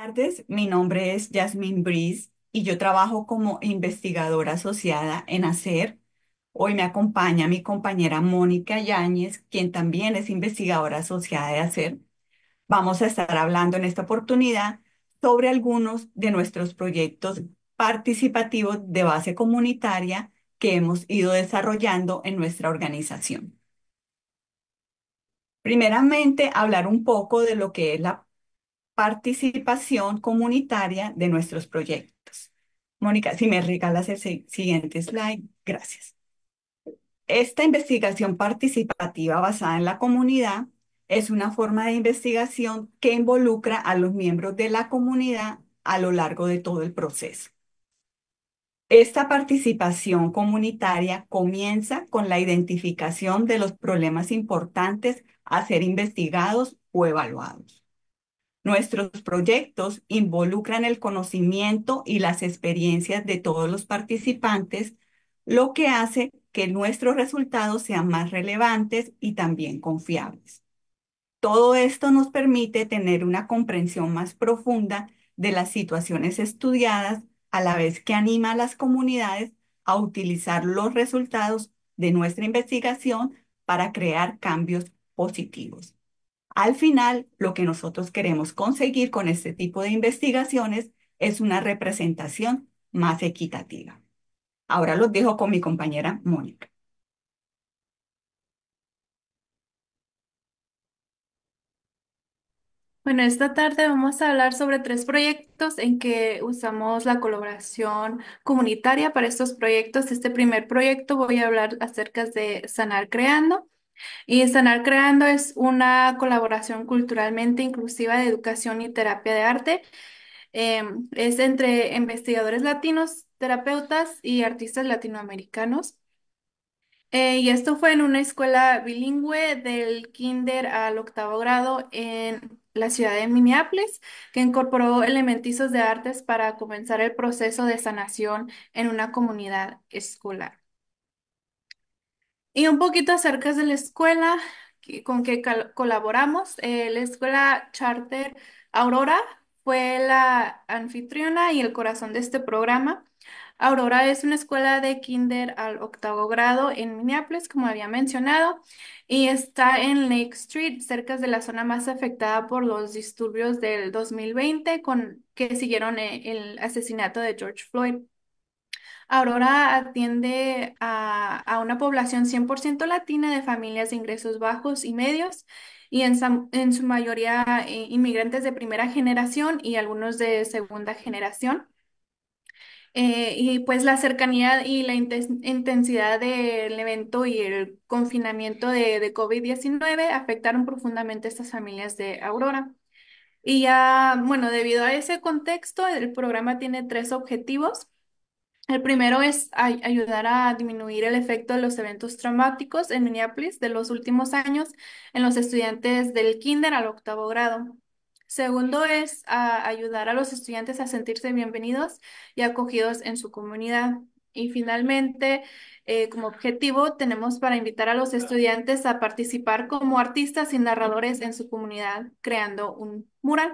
Buenas tardes, mi nombre es Jasmine Breeze y yo trabajo como investigadora asociada en HACER. Hoy me acompaña mi compañera Mónica Yáñez, quien también es investigadora asociada de HACER. Vamos a estar hablando en esta oportunidad sobre algunos de nuestros proyectos participativos de base comunitaria que hemos ido desarrollando en nuestra organización. Primeramente, hablar un poco de lo que es la participación comunitaria de nuestros proyectos. Mónica, si me regalas el siguiente slide, gracias. Esta investigación participativa basada en la comunidad es una forma de investigación que involucra a los miembros de la comunidad a lo largo de todo el proceso. Esta participación comunitaria comienza con la identificación de los problemas importantes a ser investigados o evaluados. Nuestros proyectos involucran el conocimiento y las experiencias de todos los participantes, lo que hace que nuestros resultados sean más relevantes y también confiables. Todo esto nos permite tener una comprensión más profunda de las situaciones estudiadas, a la vez que anima a las comunidades a utilizar los resultados de nuestra investigación para crear cambios positivos. Al final, lo que nosotros queremos conseguir con este tipo de investigaciones es una representación más equitativa. Ahora los dejo con mi compañera Mónica. Bueno, esta tarde vamos a hablar sobre tres proyectos en que usamos la colaboración comunitaria para estos proyectos. Este primer proyecto voy a hablar acerca de sanar creando. Y Sanar Creando es una colaboración culturalmente inclusiva de educación y terapia de arte. Em, es entre investigadores latinos, terapeutas y artistas latinoamericanos. Eh, y esto fue en una escuela bilingüe del kinder al octavo grado en la ciudad de Minneapolis, que incorporó elementizos de artes para comenzar el proceso de sanación en una comunidad escolar. Y un poquito acerca de la escuela con que colaboramos. Eh, la escuela charter Aurora fue la anfitriona y el corazón de este programa. Aurora es una escuela de kinder al octavo grado en Minneapolis, como había mencionado, y está en Lake Street, cerca de la zona más afectada por los disturbios del 2020 con, que siguieron eh, el asesinato de George Floyd. Aurora atiende a, una población 100% latina de familias de ingresos bajos y medios y en, su mayoría eh, inmigrantes de primera generación y algunos de segunda generación. Eh, y pues la cercanía y la intensidad del evento y el confinamiento de, de COVID-19 afectaron profundamente a estas familias de Aurora. Y ya, bueno, debido a ese contexto, el programa tiene tres objetivos. El primero es ayudar a disminuir el efecto de los eventos traumáticos en Minneapolis de los últimos años en los estudiantes del kinder al octavo grado. Segundo es ayudar a los estudiantes a sentirse bienvenidos y acogidos en su comunidad. Y finalmente, eh, como objetivo, tenemos para invitar a los estudiantes a participar como artistas y narradores en su comunidad, creando un mural.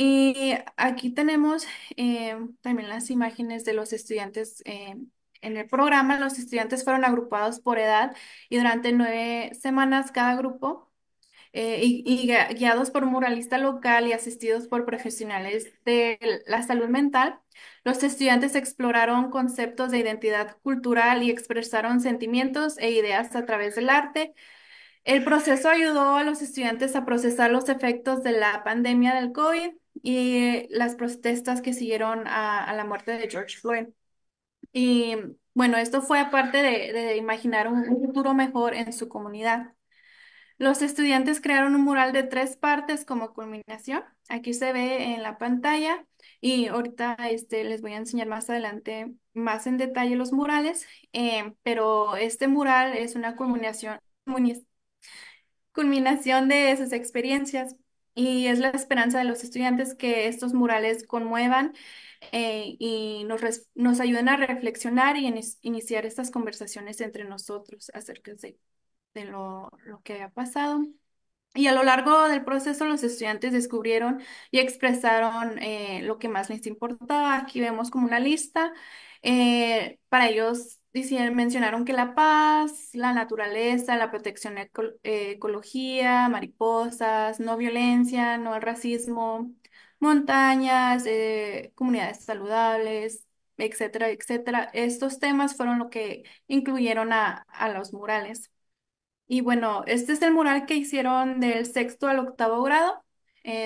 Y aquí tenemos eh, también las imágenes de los estudiantes eh, en el programa. Los estudiantes fueron agrupados por edad y durante nueve semanas cada grupo eh, y, guiados por un muralista local y asistidos por profesionales de la salud mental. Los estudiantes exploraron conceptos de identidad cultural y expresaron sentimientos e ideas a través del arte. El proceso ayudó a los estudiantes a procesar los efectos de la pandemia del COVID y las protestas que siguieron a, la muerte de George Floyd. Y bueno, esto fue aparte de, imaginar un, futuro mejor en su comunidad. Los estudiantes crearon un mural de tres partes como culminación. Aquí se ve en la pantalla y ahorita este, les voy a enseñar más adelante más en detalle los murales, eh, pero este mural es una culminación, culminación de esas experiencias. Y es la esperanza de los estudiantes que estos murales conmuevan eh, y nos, ayuden a reflexionar y iniciar estas conversaciones entre nosotros acerca de, lo, que ha pasado. Y a lo largo del proceso los estudiantes descubrieron y expresaron eh, lo que más les importaba. Aquí vemos como una lista. Eh, para ellos dicieron- eh, mencionaron que la paz, la naturaleza, la protección de eh, ecología, mariposas, no violencia, no al racismo, montañas, eh, comunidades saludables, etcétera, etcétera. Estos temas fueron lo que incluyeron a, los murales. Y bueno, este es el mural que hicieron del sexto al octavo grado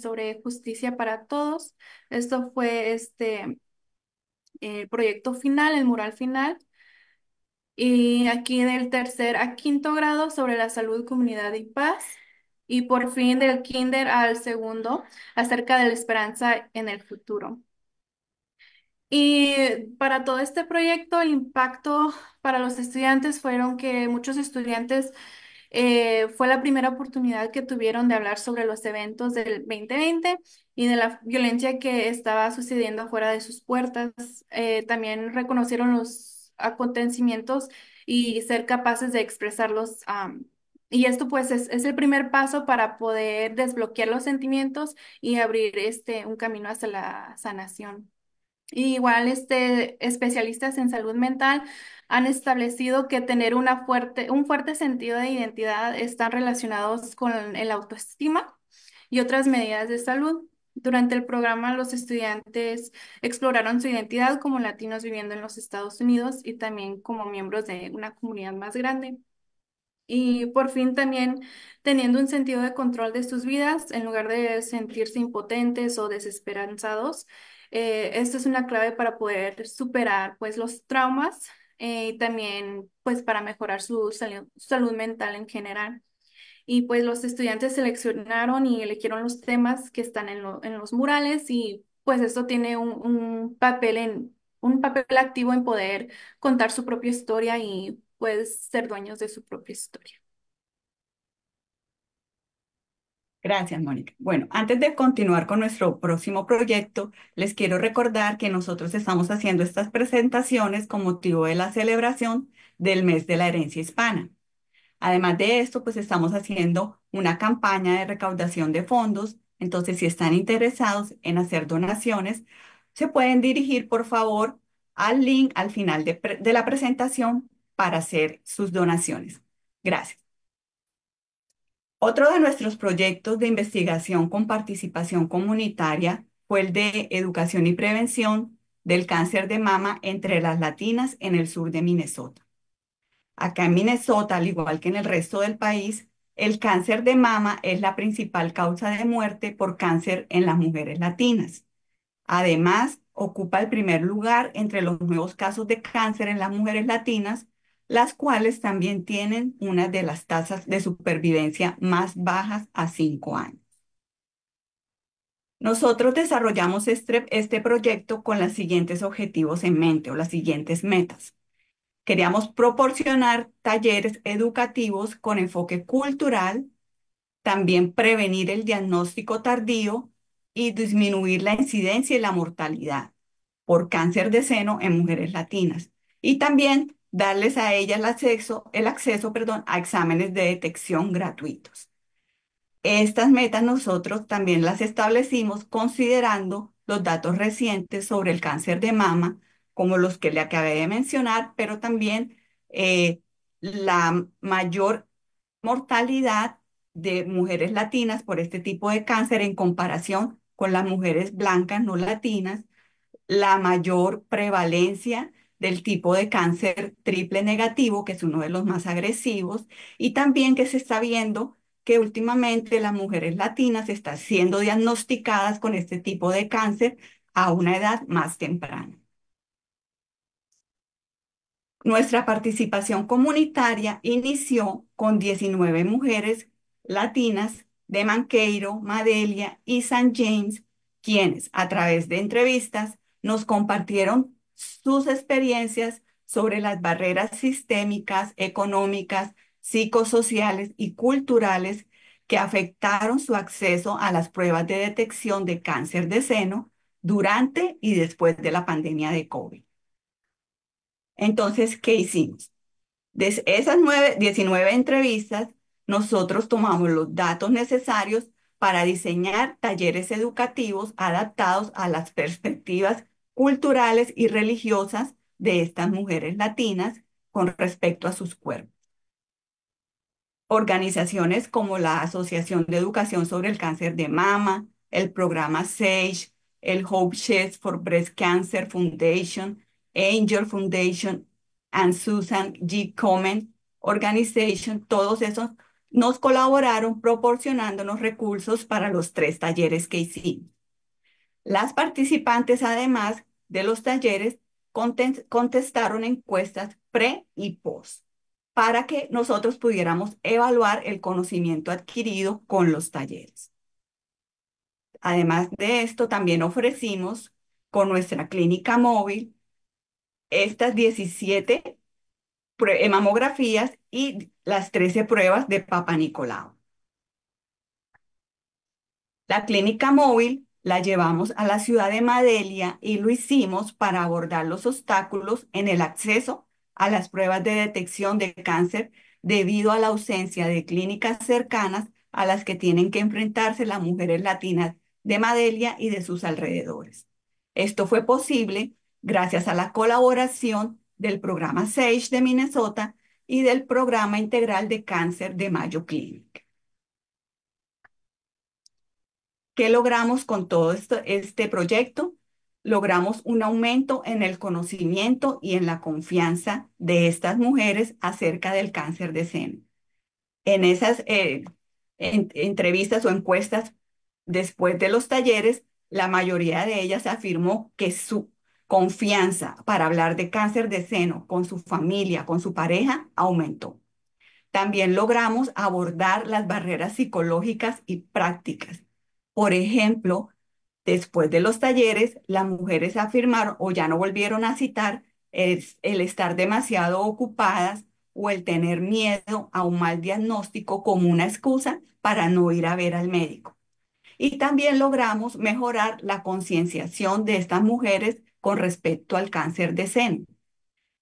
sobre justicia para todos. Esto fue este el proyecto final, el mural final. Y aquí del tercer a quinto grado sobre la salud, comunidad y paz. Y por fin del kinder al segundo acerca de la esperanza en el futuro. Y para todo este proyecto, el impacto para los estudiantes fueron que muchos estudiantes eh, fue la primera oportunidad que tuvieron de hablar sobre los eventos del 2020 y de la violencia que estaba sucediendo afuera de sus puertas. Eh, también reconocieron los acontecimientos y ser capaces de expresarlos. y esto pues es, el primer paso para poder desbloquear los sentimientos y abrir este, un camino hacia la sanación. igual este, especialistas en salud mental han establecido que tener una fuerte, un fuerte sentido de identidad están relacionados con el autoestima y otras medidas de salud. Durante el programa, los estudiantes exploraron su identidad como latinos viviendo en los Estados Unidos y también como miembros de una comunidad más grande. Y por fin también teniendo un sentido de control de sus vidas en lugar de sentirse impotentes o desesperanzados. Eh, esto es una clave para poder superar pues los traumas eh, y también pues para mejorar su salud mental en general. Y pues los estudiantes seleccionaron y eligieron los temas que están en, los murales y pues esto tiene un, papel en un papel activo en poder contar su propia historia y pues ser dueños de su propia historia. Gracias, Mónica. Bueno, antes de continuar con nuestro próximo proyecto, les quiero recordar que nosotros estamos haciendo estas presentaciones con motivo de la celebración del mes de la herencia hispana. Además de esto, pues estamos haciendo una campaña de recaudación de fondos. Entonces, si están interesados en hacer donaciones, se pueden dirigir, por favor, al link al final de, la presentación para hacer sus donaciones. Gracias. Otro de nuestros proyectos de investigación con participación comunitaria fue el de educación y prevención del cáncer de mama entre las latinas en el sur de Minnesota. Acá en Minnesota, al igual que en el resto del país, el cáncer de mama es la principal causa de muerte por cáncer en las mujeres latinas. Además, ocupa el primer lugar entre los nuevos casos de cáncer en las mujeres latinas, las cuales también tienen una de las tasas de supervivencia más bajas a cinco años. Nosotros desarrollamos este, este proyecto con los siguientes objetivos en mente o las siguientes metas. Queríamos proporcionar talleres educativos con enfoque cultural, también prevenir el diagnóstico tardío y disminuir la incidencia y la mortalidad por cáncer de seno en mujeres latinas. Y también darles a ellas el acceso, perdón, a exámenes de detección gratuitos. Estas metas nosotros también las establecimos considerando los datos recientes sobre el cáncer de mama como los que le acabé de mencionar, pero también eh, la mayor mortalidad de mujeres latinas por este tipo de cáncer en comparación con las mujeres blancas no latinas, la mayor prevalencia del tipo de cáncer triple negativo, que es uno de los más agresivos, y también que se está viendo que últimamente las mujeres latinas están siendo diagnosticadas con este tipo de cáncer a una edad más temprana. Nuestra participación comunitaria inició con 19 mujeres latinas de Manqueiro, Madelia y San James, quienes a través de entrevistas nos compartieron sus experiencias sobre las barreras sistémicas, económicas, psicosociales y culturales que afectaron su acceso a las pruebas de detección de cáncer de seno durante y después de la pandemia de COVID. Entonces, ¿qué hicimos? De esas nueve, 19 entrevistas, nosotros tomamos los datos necesarios para diseñar talleres educativos adaptados a las perspectivas culturales y religiosas de estas mujeres latinas con respecto a sus cuerpos. Organizaciones como la Asociación de Educación sobre el Cáncer de Mama, el programa SAGE, el Hope Chest for Breast Cancer Foundation, Angel Foundation and Susan G. Komen Organization, todos esos nos colaboraron proporcionándonos recursos para los tres talleres que hicimos. Las participantes, además de los talleres, contestaron encuestas pre y post para que nosotros pudiéramos evaluar el conocimiento adquirido con los talleres. Además de esto, también ofrecimos con nuestra clínica móvil estas 17 mamografías y las 13 pruebas de Papa Nicolau. La clínica móvil la llevamos a la ciudad de Madelia y lo hicimos para abordar los obstáculos en el acceso a las pruebas de detección de cáncer debido a la ausencia de clínicas cercanas a las que tienen que enfrentarse las mujeres latinas de Madelia y de sus alrededores. Esto fue posible gracias a la colaboración del programa SAGE de Minnesota y del programa integral de cáncer de Mayo Clinic. ¿Qué logramos con todo este proyecto? Logramos un aumento en el conocimiento y en la confianza de estas mujeres acerca del cáncer de seno. En esas eh, entrevistas o encuestas después de los talleres, la mayoría de ellas afirmó que su, confianza para hablar de cáncer de seno con su familia, con su pareja, aumentó. También logramos abordar las barreras psicológicas y prácticas. Por ejemplo, después de los talleres, las mujeres afirmaron o ya no volvieron a citar el, estar demasiado ocupadas o el tener miedo a un mal diagnóstico como una excusa para no ir a ver al médico. Y también logramos mejorar la concienciación de estas mujeres con respecto al cáncer de seno.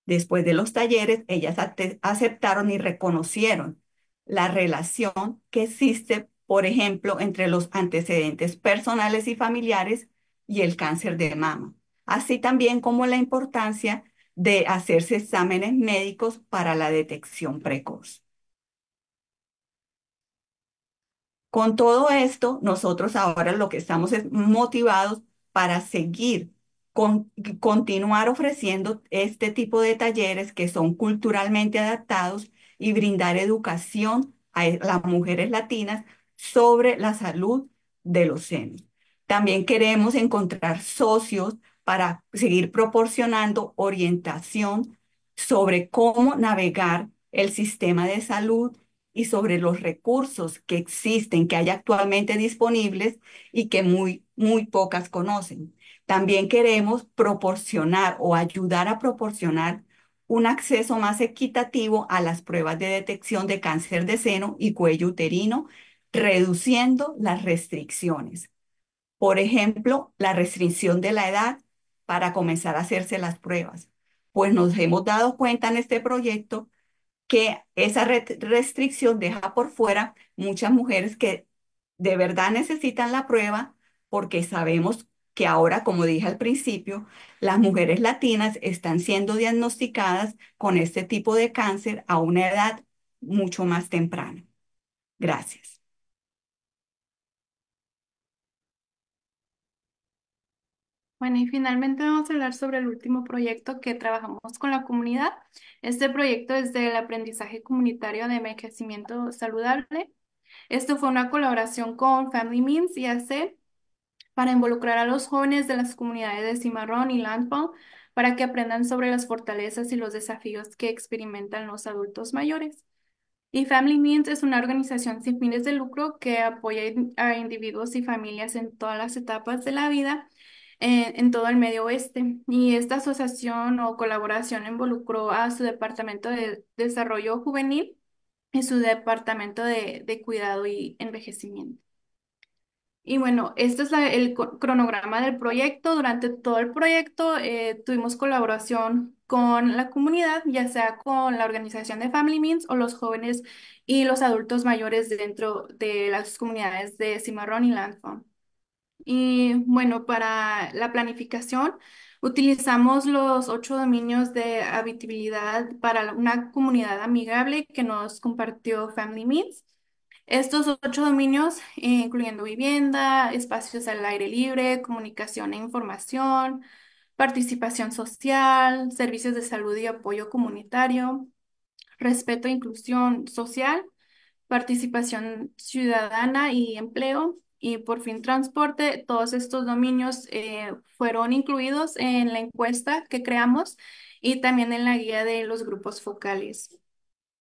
Después de los talleres, ellas aceptaron y reconocieron la relación que existe, por ejemplo, entre los antecedentes personales y familiares y el cáncer de mama, así también como la importancia de hacerse exámenes médicos para la detección precoz. Con todo esto, nosotros ahora lo que estamos es motivados para seguir continuar ofreciendo este tipo de talleres que son culturalmente adaptados y brindar educación a e, las mujeres latinas sobre la salud de los senos. También queremos encontrar socios para seguir proporcionando orientación sobre cómo navegar el sistema de salud y sobre los recursos que existen, que hay actualmente disponibles y que muy, muy pocas conocen. También queremos proporcionar o ayudar a proporcionar un acceso más equitativo a las pruebas de detección de cáncer de seno y cuello uterino, reduciendo las restricciones. Por ejemplo, la restricción de la edad para comenzar a hacerse las pruebas. Pues nos hemos dado cuenta en este proyecto que esa restricción deja por fuera muchas mujeres que de verdad necesitan la prueba porque sabemos que ahora, como dije al principio, las mujeres latinas están siendo diagnosticadas con este tipo de cáncer a una edad mucho más temprana. Gracias. Bueno, y finalmente vamos a hablar sobre el último proyecto que trabajamos con la comunidad. Este proyecto es del aprendizaje comunitario de envejecimiento saludable. Esto fue una colaboración con Family Means y ACE, para involucrar a los jóvenes de las comunidades de Cimarrón y Landfall para que aprendan sobre las fortalezas y los desafíos que experimentan los adultos mayores. Y Family Means es una organización sin fines de lucro que apoya a individuos y familias en todas las etapas de la vida en, todo el Medio Oeste. Y esta asociación o colaboración involucró a su Departamento de Desarrollo Juvenil y su Departamento de Cuidado y Envejecimiento. Y bueno, este es el cronograma del proyecto. Durante todo el proyecto eh, tuvimos colaboración con la comunidad, ya sea con la organización de Family Means o los jóvenes y los adultos mayores dentro de las comunidades de Cimarrón y Lanfón. Y bueno, para la planificación utilizamos los ocho dominios de habitabilidad para una comunidad amigable que nos compartió Family Means. Estos ocho dominios, eh, incluyendo vivienda, espacios al aire libre, comunicación e información, participación social, servicios de salud y apoyo comunitario, respeto e inclusión social, participación ciudadana y empleo, y por fin transporte, todos estos dominios eh, fueron incluidos en la encuesta que creamos y también en la guía de los grupos focales.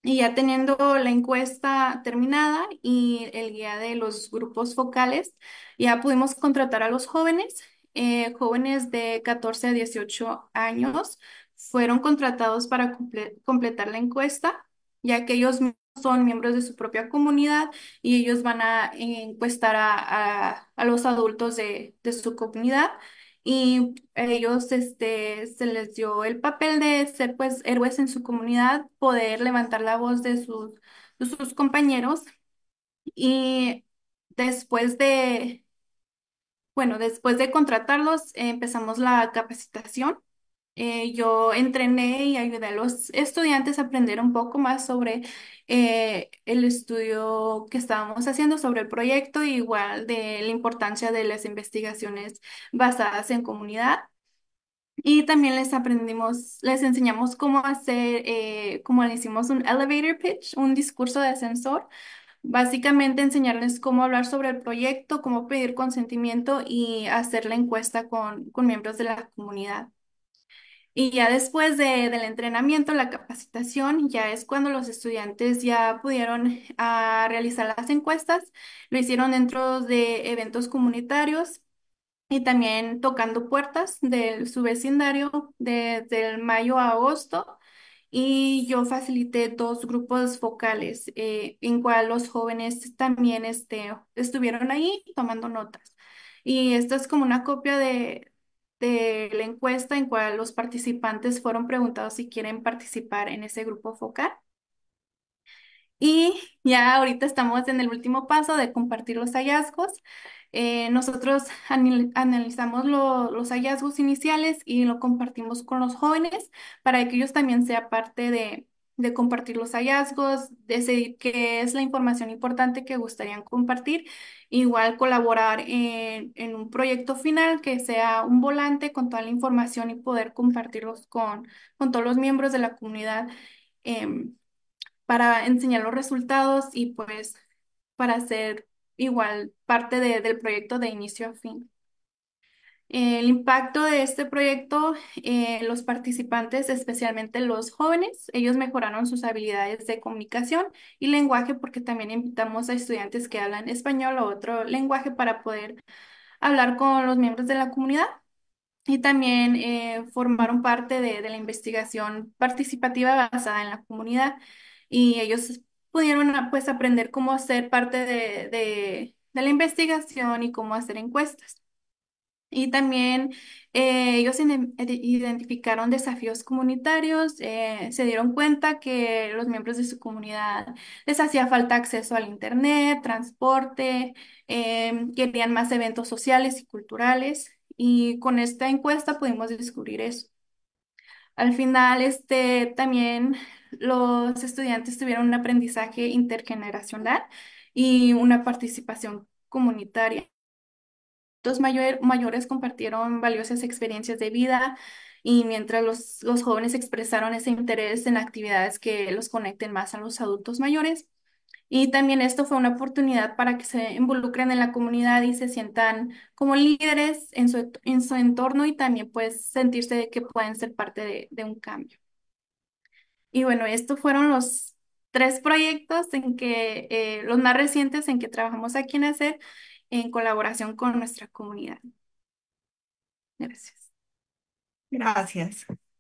Y ya teniendo la encuesta terminada y el guía de los grupos focales, ya pudimos contratar a los jóvenes. Eh, jóvenes de 14 a 18 años fueron contratados para completar la encuesta, ya que ellos son miembros de su propia comunidad y ellos van a encuestar a, los adultos de, de su comunidad y ellos este, se les dio el papel de ser pues héroes en su comunidad, poder levantar la voz de sus, de sus compañeros y después de, bueno, después de contratarlos empezamos la capacitación eh, yo entrené y ayudé a los estudiantes a aprender un poco más sobre eh, el estudio que estábamos haciendo, sobre el proyecto, igual de la importancia de las investigaciones basadas en comunidad. Y también les aprendimos, les enseñamos cómo hacer, eh, como le hicimos un elevator pitch, un discurso de ascensor. Básicamente enseñarles cómo hablar sobre el proyecto, cómo pedir consentimiento y hacer la encuesta con miembros de la comunidad. Y ya después del entrenamiento, la capacitación, ya es cuando los estudiantes ya pudieron ah, realizar las encuestas, lo hicieron dentro de eventos comunitarios y también tocando puertas de su vecindario desde mayo a agosto. Y yo facilité dos grupos focales eh, en cual los jóvenes también este, estuvieron ahí tomando notas. Y esto es como una copia de, de la encuesta en cual los participantes fueron preguntados si quieren participar en ese grupo focal. Y ya ahorita estamos en el último paso de compartir los hallazgos. Eh, nosotros analizamos los hallazgos iniciales y lo compartimos con los jóvenes para que ellos también sean parte de, de compartir los hallazgos, decidir qué es la información importante que gustarían compartir, igual colaborar en, un proyecto final que sea un volante con toda la información y poder compartirlos con, con todos los miembros de la comunidad em, para enseñar los resultados y pues para ser igual parte del proyecto de inicio a fin. El impacto de este proyecto, eh, los participantes, especialmente los jóvenes, ellos mejoraron sus habilidades de comunicación y lenguaje porque también invitamos a estudiantes que hablan español o otro lenguaje para poder hablar con los miembros de la comunidad. Y también eh, formaron parte de, la investigación participativa basada en la comunidad y ellos pudieron ah, pues aprender cómo hacer parte de la investigación y cómo hacer encuestas. Y también eh, ellos identificaron desafíos comunitarios, eh, se dieron cuenta que los miembros de su comunidad les hacía falta acceso al internet, transporte, em, querían más eventos sociales y culturales. Y con esta encuesta pudimos descubrir eso. Al final, este, también los estudiantes tuvieron un aprendizaje intergeneracional y una participación comunitaria. Los mayores compartieron valiosas experiencias de vida y mientras los, jóvenes expresaron ese interés en actividades que los conecten más a los adultos mayores. Y también esto fue una oportunidad para que se involucren en la comunidad y se sientan como líderes en su, entorno y también pues sentirse que pueden ser parte de, un cambio. Y bueno, estos fueron los tres proyectos en que, eh, los más recientes en que trabajamos aquí en ACER en colaboración con nuestra comunidad. Gracias. Gracias.